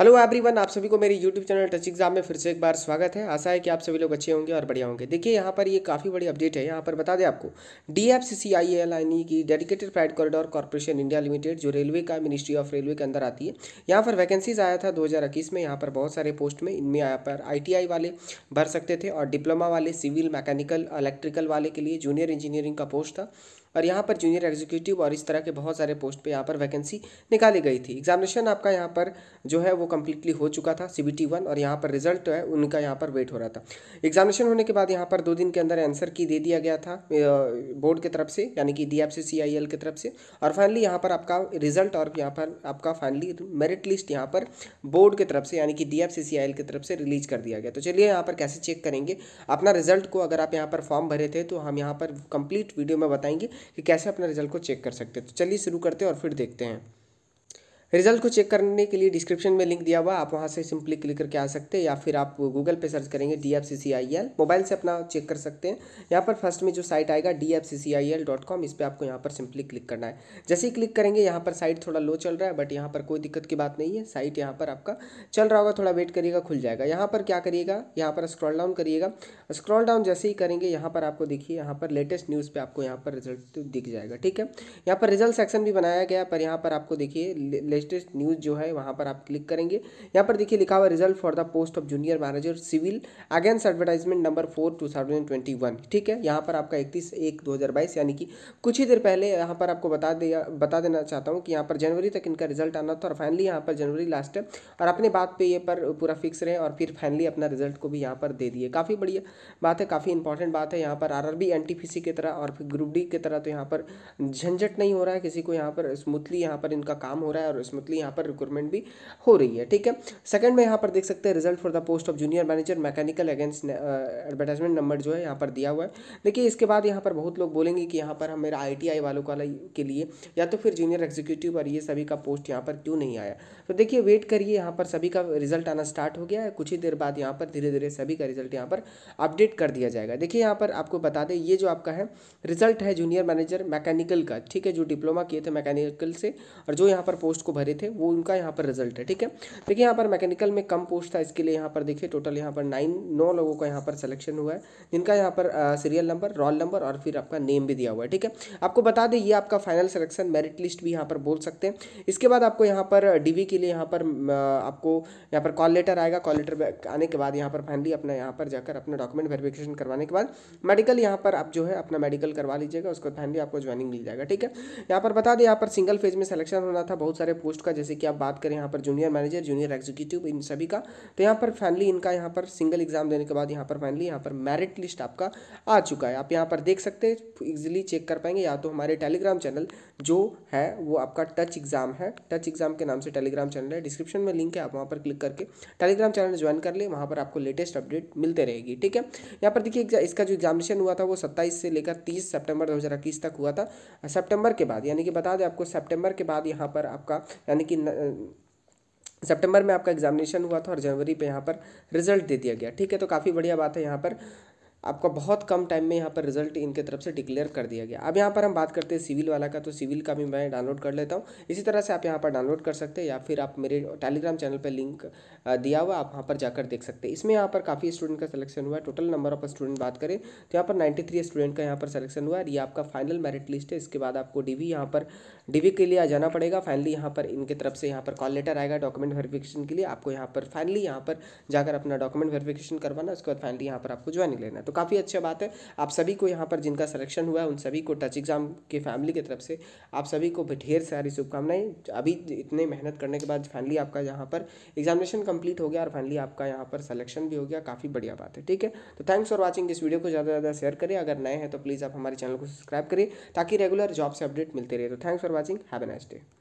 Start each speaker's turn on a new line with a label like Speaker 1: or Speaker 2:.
Speaker 1: hello everyone आप सभी को मेरे यूट्यूब चैनल टच एग्जाम में फिर से एक बार स्वागत है आशा है कि आप सभी लोग अच्छे होंगे और बढ़िया होंगे देखिए यहाँ पर ये काफ़ी बड़ी अपडेट है यहाँ पर बता दें आपको D F C C I L यानी कि dedicated flight corridor corporation India limited जो रेलवे का मिनिस्ट्री ऑफ रेलवे के अंदर आती है यहाँ पर वैकेंसीज आया था दो में यहाँ पर बहुत सारे पोस्ट में इनमें यहाँ पर आई वाले भर सकते थे और डिप्लोमा वाले सिविल मैकेनिकल इलेक्ट्रिकल वाले के लिए जूनियर इंजीनियरिंग का पोस्ट था और यहाँ पर जूनियर एग्जीक्यूटिव और इस तरह के बहुत सारे पोस्ट पे यहाँ पर वैकेंसी निकाली गई थी एग्जामिनेशन आपका यहाँ पर जो है वो कम्प्लीटली हो चुका था सी बी टी वन और यहाँ पर रिजल्ट है उनका यहाँ पर वेट हो रहा था एग्जामिनेशन होने के बाद यहाँ पर दो दिन के अंदर आंसर की दे दिया गया था बोर्ड की तरफ से यानी कि D F C C I L की तरफ से और फाइनली यहाँ पर आपका रिजल्ट और यहाँ पर आपका फाइनली मेरिट लिस्ट यहाँ पर बोर्ड की तरफ से यानी कि D F C C I L की तरफ से रिलीज कर दिया गया तो चलिए यहाँ पर कैसे चेक करेंगे अपना रिजल्ट को अगर आप यहाँ पर फॉर्म भरे थे तो हम यहाँ पर कंप्लीट वीडियो में बताएंगे कि कैसे अपने रिजल्ट को चेक कर सकते हैं तो चलिए शुरू करते हैं और फिर देखते हैं रिजल्ट को चेक करने के लिए डिस्क्रिप्शन में लिंक दिया हुआ आप वहाँ से सिंपली क्लिक करके आ सकते हैं या फिर आप गूगल पे सर्च करेंगे D F C C I L mobile से अपना चेक कर सकते हैं यहाँ पर फर्स्ट में जो साइट आएगा D F C C I L dot com इस पर आपको यहाँ पर सिंपली क्लिक करना है जैसे ही क्लिक करेंगे यहाँ पर साइट थोड़ा लो चल रहा है बट यहाँ पर कोई दिक्कत की बात नहीं है साइट यहाँ पर आपका चल रहा होगा थोड़ा वेट करिएगा खुल जाएगा यहाँ पर क्या करिएगा यहाँ पर स्क्रॉल डाउन करिएगा स्क्रॉल डाउन जैसे ही करेंगे यहाँ पर आपको देखिए यहाँ पर लेटेस्ट न्यूज़ पर आपको यहाँ पर रिजल्ट दिख जाएगा ठीक है यहाँ पर रिजल्ट सेक्शन भी बनाया गया पर यहाँ पर आपको देखिए लेटेस्ट न्यूज़ जो है वहाँ पर आप क्लिक करेंगे यहाँ पर देखिए लिखा हुआ result for the post of junior manager civil against advertisement number four two ठीक है यहाँ पर आपका इकतीस एक दो हज़ार बाईस यानी कि कुछ ही देर पहले यहाँ पर आपको बता दिया बता देना चाहता हूँ कि यहाँ पर जनवरी तक इनका रिजल्ट आना था और फाइनली यहाँ पर जनवरी लास्ट है और अपने बात पर ये पर पूरा फिक्स रहे और फिर फाइनली अपना रिजल्ट को भी यहाँ पर दे दिए काफ़ी बढ़िया बात है काफ़ी इंपॉर्टेंट बात है यहाँ पर R R N T P C की तरह और फिर ग्रुप डी की तरह तो यहाँ पर झंझट नहीं हो रहा है किसी को यहाँ पर स्मूथली यहाँ पर इनका काम हो रहा है और स्मूथली यहाँ पर रिक्रूटमेंट भी हो रही है ठीक है सेकंड में यहाँ पर देख सकते हैं result for the post of junior manager mechanical against advertisement number जो है यहाँ पर दिया हुआ है देखिए इसके बाद यहाँ पर बहुत लोग बोलेंगे कि यहाँ पर हम मेरा आई वालों का के लिए या तो फिर जूनियर एग्जीक्यूटिव और ये सभी का पोस्ट यहाँ पर क्यों नहीं आया तो देखिए वेट करिए यहाँ पर सभी का रिजल्ट आना स्टार्ट हो गया है कुछ ही देर बाद यहाँ पर धीरे धीरे सभी का रिजल्ट यहाँ पर अपडेट कर दिया जाएगा देखिए यहाँ पर आपको बता दें ये जो आपका है रिजल्ट है जूनियर मैनेजर मैकेनिकल का ठीक है जो डिप्लोमा किए थे मैकेनिकल से और जो यहाँ पर पोस्ट को भरे थे वो उनका यहाँ पर रिजल्ट है ठीक है देखिए यहाँ पर मैकेनिकल में कम पोस्ट था इसके लिए यहाँ पर देखिए टोटल यहाँ पर नाइन नौ लोगों का यहाँ पर सिलेक्शन हुआ है जिनका यहाँ पर सीरियल नंबर रोल नंबर और फिर आपका नेम भी दिया हुआ है ठीक है आपको बता दें ये आपका फाइनल सिलेक्शन मेरिट लिस्ट भी यहाँ पर बोल सकते हैं इसके बाद आपको यहाँ पर डी के लिए यहाँ पर आपको यहाँ पर कॉल लेटर आएगा कॉल लेटर आने के बाद यहाँ पर फाइनली अपना यहाँ पर जाकर अपना डॉक्यूमेंट वेरिफिकेशन करवाने के बाद मेडिकल यहाँ पर आप जो है अपना मेडिकल करवा लीजिएगा उसके बाद फाइनली आपको ज्वाइनिंग मिल जाएगा ठीक है यहाँ पर बता दें यहाँ पर सिंगल फेज में सिलेक्शन होना था बहुत सारे पोस्ट का जैसे कि आप बात करें यहाँ पर जूनियर मैनेजर जूनियर एग्जीक्यूटिव इन सभी का तो यहाँ पर फाइनली इनका यहाँ पर सिंगल एग्जाम देने के बाद यहाँ पर फाइनली यहाँ पर मेरिट लिस्ट आपका आ चुका है आप यहाँ पर देख सकते हैं इजिली चेक कर पाएंगे या तो हमारे टेलीग्राम चैनल जो है वो आपका टच एग्जाम है टच एग्जाम के नाम से टेलीग्राम चैनल है डिस्क्रिप्शन में लिंक है आप वहाँ पर क्लिक करके टेलीग्राम चैनल ज्वाइन कर ले वहाँ पर आपको लेटेस्ट अपडेट मिलते रहेगी ठीक है यहाँ पर देखिए इसका जो एग्जामिनेशन हुआ था वो सत्ताईस से लेकर तीस सेप्टेम्बर दो तक हुआ था सेप्टेम्बर के बाद यानी कि बता दें आपको सेप्टेम्बर के बाद यहाँ पर आपका यानी कि सितंबर में आपका एग्जामिनेशन हुआ था और जनवरी पे यहाँ पर रिजल्ट दे दिया गया ठीक है तो काफ़ी बढ़िया बात है यहाँ पर आपका बहुत कम टाइम में यहाँ पर रिजल्ट इनके तरफ से डिक्लेयर कर दिया गया अब यहाँ पर हम बात करते हैं सिविल वाला का तो सिविल का भी मैं डाउनलोड कर लेता हूँ इसी तरह से आप यहाँ पर डाउनलोड कर सकते हैं या फिर आप मेरे टेलीग्राम चैनल पर लिंक दिया हुआ आप वहाँ पर जाकर देख सकते हैं इसमें यहाँ पर काफ़ी स्टूडेंट का सिलेक्शन हुआ है टोटल नंबर ऑफ स्टूडेंट बात करें तो यहाँ पर नाइन्टी स्टूडेंट का यहाँ पर सलेक्शन हुआ है ये आपका फाइनल मेरिट लिस्ट है इसके बाद आपको डी यहाँ पर डी के लिए आ जाना पड़ेगा फाइनली यहाँ पर इनके तरफ से यहाँ पर कॉल लेटर आएगा डॉक्यूमेंट वेरीफिकेशन के लिए आपको यहाँ पर फाइनली यहाँ पर जाकर अपना डॉक्यूमेंट वेरीफिकेशन करवाना उसके बाद फाइनली यहाँ पर आपको ज्वाइनिंग लेना तो काफ़ी अच्छा बात है आप सभी को यहाँ पर जिनका सिलेक्शन हुआ है उन सभी को टच एग्ज़ाम के फैमिली की तरफ से आप सभी को ढेर सारी शुभकामनाएं अभी इतने मेहनत करने के बाद फाइनली आपका यहाँ पर एग्जामिनेशन कंप्लीट हो गया और फाइनली आपका यहाँ पर सलेक्शन भी हो गया काफ़ी बढ़िया बात है ठीक है तो थैंक्स फॉर वॉचिंग इस वीडियो को ज़्यादा ज़्यादा शेयर करें अगर नए हैं तो प्लीज़ आप हमारे चैनल को सब्सक्राइब करें ताकि रेगुलर जॉब से अपडेट मिलते रहे तो thanks for watching have a nice day